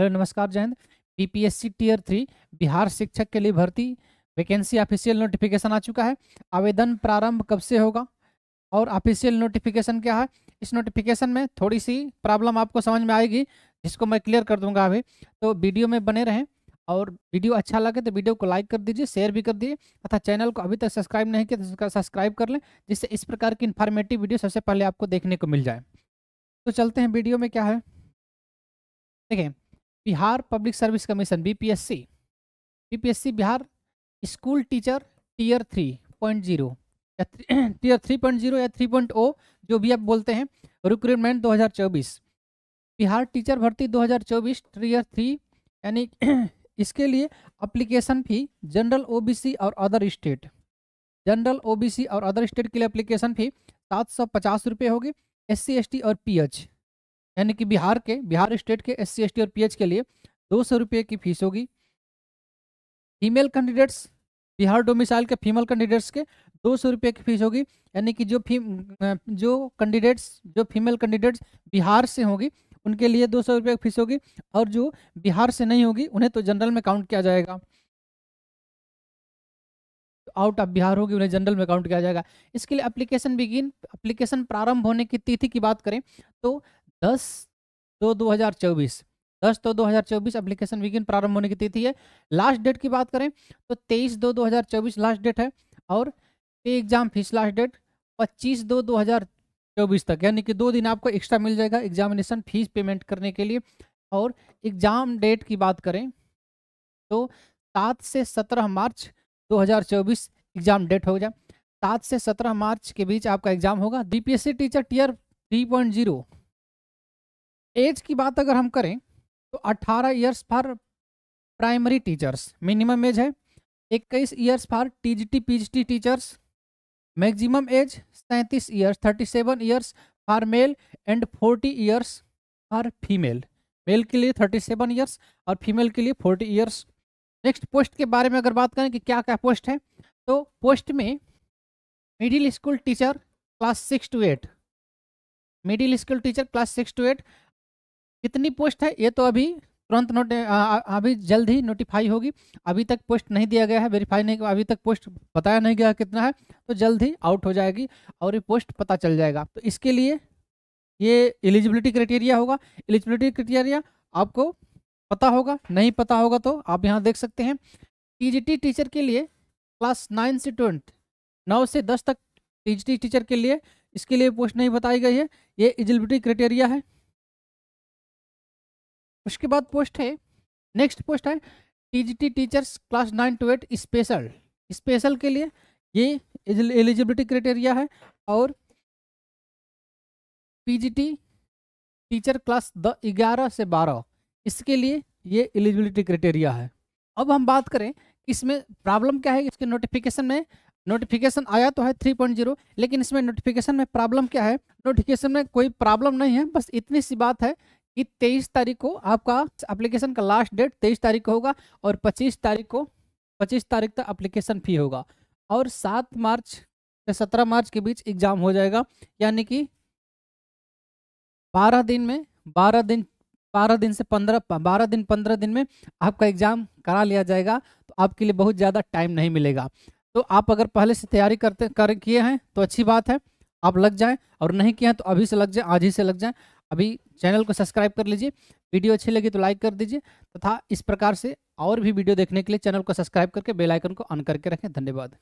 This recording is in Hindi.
हेलो नमस्कार Jayant BPSC tier three Bihar शिक्षक के लिए भर्ती वैकेंसी ऑफिशियल नोटिफिकेशन आ चुका है आवेदन प्रारंभ कब से होगा और ऑफिशियल नोटिफिकेशन क्या है इस नोटिफिकेशन में थोड़ी सी प्रॉब्लम आपको समझ में आएगी जिसको मैं क्लियर कर दूंगा अभी तो वीडियो में बने रहें और वीडियो अच्छा लगे तो वीडियो को लाइक कर दीजिए शेयर भी कर दीजिए तथा चैनल को अभी तक सब्सक्राइब नहीं किया तो सब्सक्राइब कर लें जिससे इस प्रकार की इन्फॉर्मेटिव वीडियो सबसे पहले आपको देखने को मिल जाए तो चलते हैं वीडियो में क्या है देखें Bihar public service commission BPSC BPSC Bihar school teacher tier three point zero या टीयर थ्री पॉइंट जीरो या थ्री पॉइंट ओ जो भी आप बोलते हैं रिक्रूटमेंट 2024 बिहार टीचर भर्ती 2024 टीयर थ्री यानी इसके लिए अप्लीकेशन फी जनरल ओ और अदर स्टेट जनरल ओ और अदर स्टेट के लिए अप्लीकेशन फी सात सौ पचास रुपये होगी एस सी और एच यानी कि बिहार के बिहार स्टेट के एस सी और पीएच के लिए दो सौ रुपये की फीस होगी फीमेल कैंडिडेट्स बिहार डोमिसाइल के फीमेल कैंडिडेट्स के दो सौ रुपये की फीस होगी यानी कि जो फी जो कैंडिडेट्स जो फीमेल कैंडिडेट्स बिहार से होगी उनके लिए दो सौ रुपये की फीस होगी और जो बिहार से नहीं होगी उन्हें तो जनरल में काउंट किया जाएगा आउट ऑफ बिहार होगी उन्हें जनरल में काउंट किया जाएगा इसके लिए एप्लीकेशन बिगिन एप्लीकेशन प्रारंभ होने की तिथि की बात करें तो दस दो दो हजार चौबीस दस दो दो हजार चौबीस अप्लीकेशन विगिन प्रारंभ होने की तिथि है लास्ट डेट की बात करें तो तेईस दो दो हजार चौबीस लास्ट डेट है और पे एग्जाम फीस लास्ट डेट पच्चीस दो दो हजार चौबीस तक यानी कि दो दिन आपको एक्स्ट्रा मिल जाएगा एग्जामिनेशन फीस पेमेंट करने के लिए और एग्ज़ाम डेट की बात करें तो सात से सत्रह मार्च 2024 एग्ज़ाम डेट हो जाए सात से सत्रह मार्च के बीच आपका एग्ज़ाम होगा सी टीचर टीयर 3.0 एज की बात अगर हम करें तो 18 years for primary teachers minimum age है इक्कीस years for TGT PGT teachers maximum age 37 years thirty seven years for male and forty years for female male के लिए थर्टी सेवन ईयर्स और फीमेल के लिए फोर्टी ईयर्स नेक्स्ट पोस्ट के बारे में अगर बात करें कि क्या क्या पोस्ट है तो पोस्ट में middle school teacher class six to eight middle school teacher class six to eight कितनी पोस्ट है ये तो अभी तुरंत नोट अभी जल्द ही नोटिफाई होगी अभी तक पोस्ट नहीं दिया गया है वेरीफाई नहीं अभी तक पोस्ट बताया नहीं गया कितना है तो जल्द ही आउट हो जाएगी और ये पोस्ट पता चल जाएगा तो इसके लिए ये एलिजिबिलिटी क्राइटेरिया होगा एलिजिबिलिटी क्राइटेरिया आपको पता होगा नहीं पता होगा तो आप यहाँ देख सकते हैं टी टीचर के लिए क्लास नाइन से ट्वेंथ नौ से दस तक टी टीचर के लिए इसके लिए पोस्ट नहीं बताई गई है ये एलिजिबिलिटी क्राइटेरिया है उसके बाद पोस्ट है नेक्स्ट पोस्ट है TGT teachers class nine to eight special special के लिए ये एलिजिबिलिटी क्राइटेरिया है और पीजीटी टीचर क्लास द ग्यारह से बारह इसके लिए ये एलिजिबिलिटी क्राइटेरिया है अब हम बात करें इसमें प्रॉब्लम क्या है इसके नोटिफिकेशन में नोटिफिकेशन आया तो है थ्री पॉइंट जीरो लेकिन इसमें नोटिफिकेशन में प्रॉब्लम क्या है नोटिफिकेशन में कोई प्रॉब्लम नहीं है बस इतनी सी बात है कि 23 तारीख को आपका एप्लीकेशन का लास्ट डेट 23 तारीख को होगा और 25 तारीख को 25 तारीख तक एप्लीकेशन फी होगा और 7 मार्च से 17 मार्च के बीच एग्ज़ाम हो जाएगा यानी कि 12 दिन में 12 दिन 12 दिन से 15 12 दिन 15 दिन में आपका एग्ज़ाम करा लिया जाएगा तो आपके लिए बहुत ज़्यादा टाइम नहीं मिलेगा तो आप अगर पहले से तैयारी करते कर किए हैं तो अच्छी बात है आप लग जाएं और नहीं किया तो अभी से लग जाएं आज ही से लग जाएं अभी चैनल को सब्सक्राइब कर लीजिए वीडियो अच्छी लगी तो लाइक कर दीजिए तथा इस प्रकार से और भी वीडियो देखने के लिए चैनल को सब्सक्राइब करके बेल आइकन को ऑन करके रखें धन्यवाद